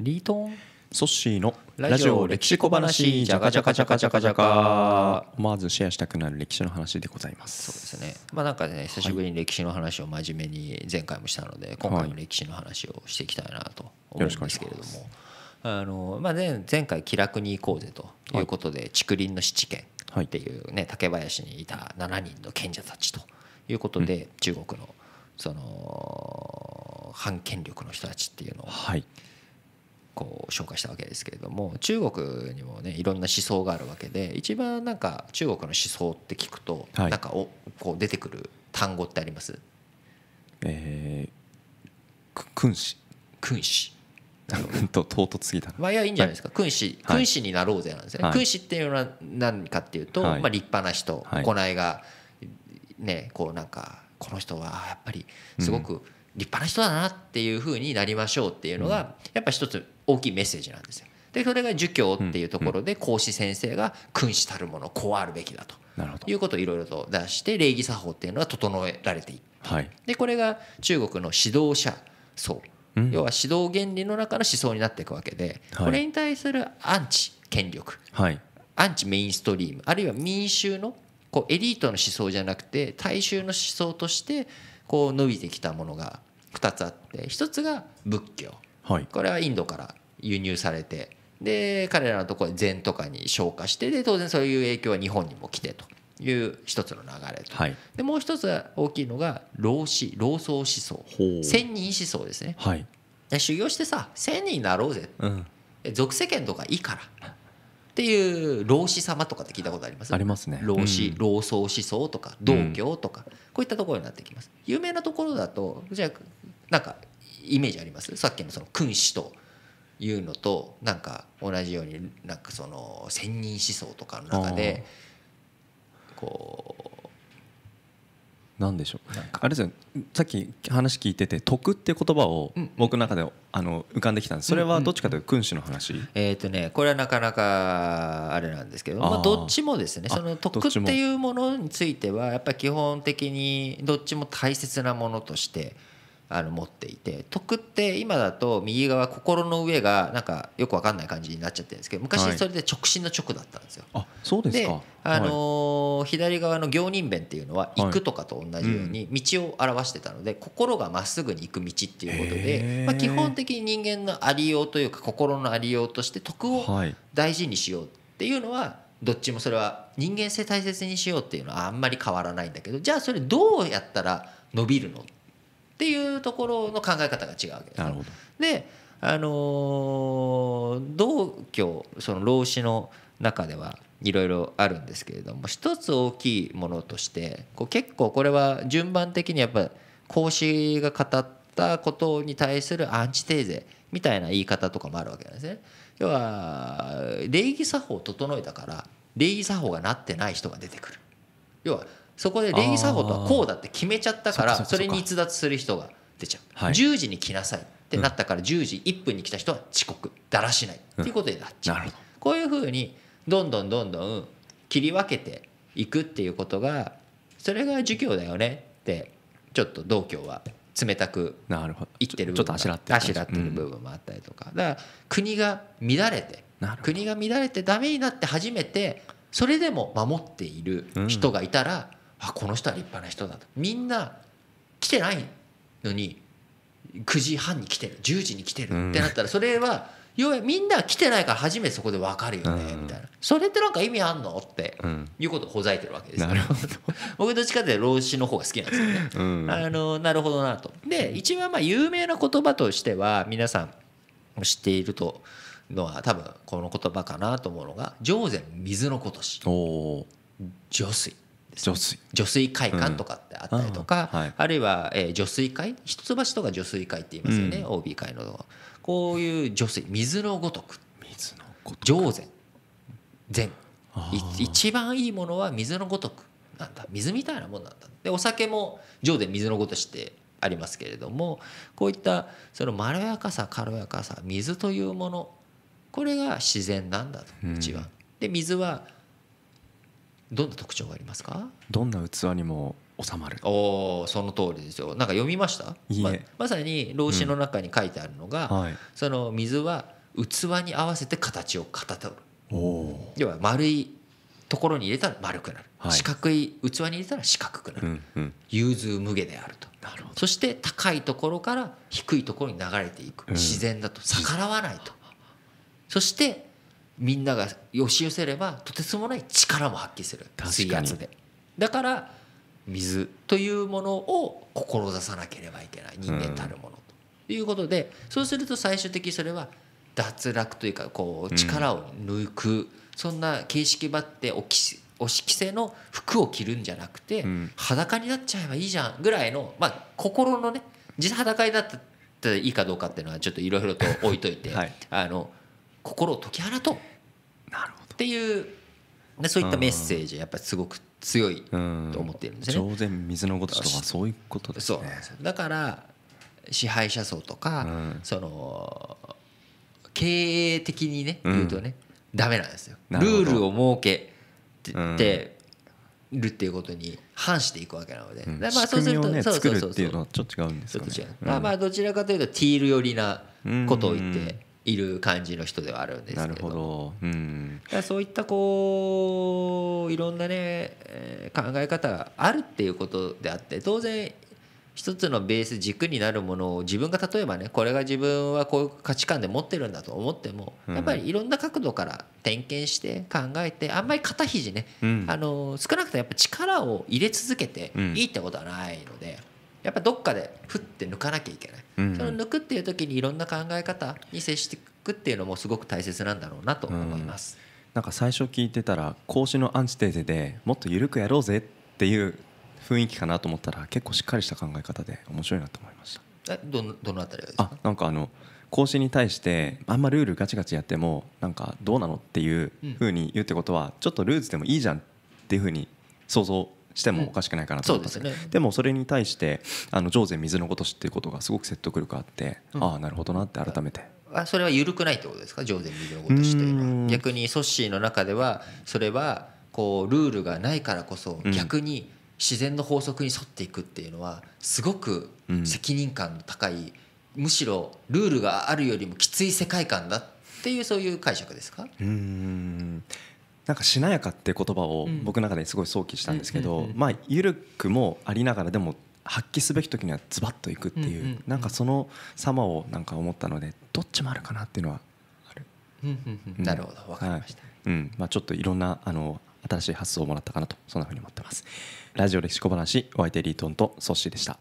リートンソッシーのラジオ歴史小話じゃかじャかじャかじャかじャか思わずシェアしたくなる歴史の話でございますそうですねまあなんかね久しぶりに歴史の話を真面目に前回もしたので今回も歴史の話をしていきたいなと思うんですけれども、はい、あのまあ前前回気楽に行こうぜということで竹林の七賢っていうね竹林にいた7人の賢者たちということで中国のその反権力の人たちっていうのを、はいこう紹介したわけですけれども中国にもねいろんな思想があるわけで一番なんか中国の思想って聞くと、なんかおこう出てくる単語ってあります、えー、君子君子 と唐突すぎたまあいやいいんじゃないですか、君子君子になろうぜなんですね、はい、君子っていうのは何かっていうと、はい、まあ、立派な人、行い、いがねこうなんかこの人はやっぱりすごく立派な人だなっていうふうになりましょうっていうのが、やっぱ一つ大きいメッセージなんですよ。でそれが儒教っていうところで孔子先生が君子たるものこうあるべきだということをいろいろと出して礼儀作法っていうのは整えられていって、はい、でこれが中国の指導者層、うん、要は指導原理の中の思想になっていくわけで、これに対するアンチ権力、はい、アンチメインストリームあるいは民衆のこうエリートの思想じゃなくて大衆の思想としてこう伸びてきたものが2つあって1つが仏教はい、これはインドから輸入されてで彼らのところ禅とかに昇華してで当然そういう影響は日本にも来てという一つの流れと、はい、でもう一つ大きいのが老子老僧思想千人思想ですね、はい、で修行してさ千人になろうぜ、うん、俗世間とかいいからっていう老子様とかって聞いたことありますありますね老子、うん、老僧思想とか道教とか、こういったところになってきます有名なところだとじゃあなんかイメージありますさっきのその君主というのとなんか同じようになんかその千人思想とかの中でこうなんでしょうあれですよさっき話聞いてて「徳」って言葉を僕の中であの浮かんできたんですそれはどっちかというと君主の話、うんうん、えっ、ー、とねこれはなかなかあれなんですけどまあ、どっちもですねその徳っていうものについてはやっぱり基本的にどっちも大切なものとして。あの持っていて徳って今だと右側心の上がなんかよく分かんない感じになっちゃってるんですけど昔それで直進の直だったんですよ。はい、あそうですかあのーはい、左側の行人弁っていうのは行くとかと同じように道を表してたので、はいうん、心がまっすぐに行く道っていうことで、まあ、基本的に人間のありようというか心のありようとして徳を大事にしようっていうのはどっちもそれは人間性大切にしようっていうのはあんまり変わらないんだけどじゃあそれどうやったら伸びるのっっていうところの考え方が違うわけです。なるほどであの道教その老子の中ではいろいろあるんですけれども一つ大きいものとしてこう結構これは順番的にやっぱ孔子が語ったことに対するアンチテーゼみたいな言い方とかもあるわけなんですね。要は礼儀作法を整えたから礼儀作法がなってない人が出てくる。要はそこで礼儀作法とはこうだって決めちゃったからそれに逸脱する人が出ちゃう、は10時に来なさいってなったから10時1分に来た人は遅刻だらしないっていうことになっちゃう、うん、こういうふうにどんどんどんどん切り分けていくっていうことがそれが儒教だよねってちょっと道教は冷たく生きてる部分ちょっとあしらってる部分もあったりとか、だから国が乱れて国が乱れてダメになって初めてそれでも守っている人がいたら、うんあこの人は立派な人だとみんな来てないのに9時半に来てる10時に来てるってなったらそれは要はみんな来てないから初めてそこで分かるよねみたいなそれってなんか意味あんのっていうことをほざいてるわけですから僕どっちかっていうと老子の方が好きなんですよね、あのなるほどなとで一番まあ有名な言葉としては皆さん知っているとのは多分この言葉かなと思うのが「上善水のことし」「浄水」除水除水会館とかってあったりとか、うんあはい、あるいは、えー、除水会一橋とか除水会って言いますよね、うん、OB 会のこういう除水水のごとく水のごと上善善一番いいものは水のごとくなんだ水みたいなもんなんだでお酒も上善水のごとしてありますけれどもこういったそのまろやかさ軽やかさ水というものこれが自然なんだと一番。で水はどんな特徴がありますかどんな器にも収まるおおその通りですよなんか読みましたままさに老子の中に書いてあるのが、うんはい、その水は器に合わせて形をかたどお要は丸いところに入れたら丸くなる、はい、四角い器に入れたら四角くなる、うんうん、融通無下であるとなるほどそして高いところから低いところに流れていく、うん、自然だと逆らわないと、そしてみんなが押し寄せればとてつもない力も発揮する水圧でだから水というものを志さなければいけない人間たるものということで、そうすると最終的にそれは脱落というかこう力を抜く、そんな形式ばっておきおし着せの服を着るんじゃなくて、裸になっちゃえばいいじゃんぐらいの、まあ、心のね実裸になったらいいかどうかっていうのはちょっといろいろと置いといて、はい、あの心を解き放とうっていうでそういったメッセージやっぱりすごく強いと思っているんですね。当然水のごととはそういうことですね。そうだから支配者層とか、うん、その経営的にね言うとね、うん、ダメなんですよ。ルールを設けて、うん、るっていうことに反していくわけなので、うん、まあそうすると、ね、そうそうそうそうちょっと違うんですかね。まあまあどちらかというとティール寄りなことを言って。いる感じの人ではあるんですけどなるほど、うん、そういったこういろんなね考え方があるっていうことであって当然一つのベース軸になるものを自分が例えばねこれが自分はこういう価値観で持ってるんだと思ってもやっぱりいろんな角度から点検して考えてあんまり肩肘ね、うん、あの少なくともやっぱ力を入れ続けていいってことはないので。うんやっぱどっかでふって抜かなきゃいけない、うん、その抜くっていう時にいろんな考え方に接していくっていうのもすごく大切なんだろうなと思います、うん、なんか最初聞いてたら孔子のアンチテーゼでもっと緩くやろうぜっていう雰囲気かなと思ったら結構しっかりした考え方で面白いなと思いましたえどどのあたりあなんかあの孔子に対してあんまルールガチガチやってもなんかどうなのっていうふうに言うってことはちょっとルーズでもいいじゃんっていうふうに想像してもおかしくないかなと思ったんですけど、うんね、でもそれに対してあの上善水のことし」っていうことがすごく説得力あって、うん、ああなるほどなって改めて。あそれは緩くないってことですか上善水のことしってる逆にソッシーの中ではそれはこうルールがないからこそ逆に自然の法則に沿っていくっていうのはすごく責任感の高い、むしろルールがあるよりもきつい世界観だっていうそういう解釈ですかうんなんかしなやかって言葉を僕の中ですごい想起したんですけど、まあ緩くもありながらでも発揮すべき時にはズバッといくっていう,、うなんかその様をなんか思ったのでどっちもあるかなっていうのはある、なるほど分かりました、うんまあ、ちょっといろんなあの新しい発想をもらったかなとそんなふうに思ってますラジオ歴史小話お相手リートンとソッシーでした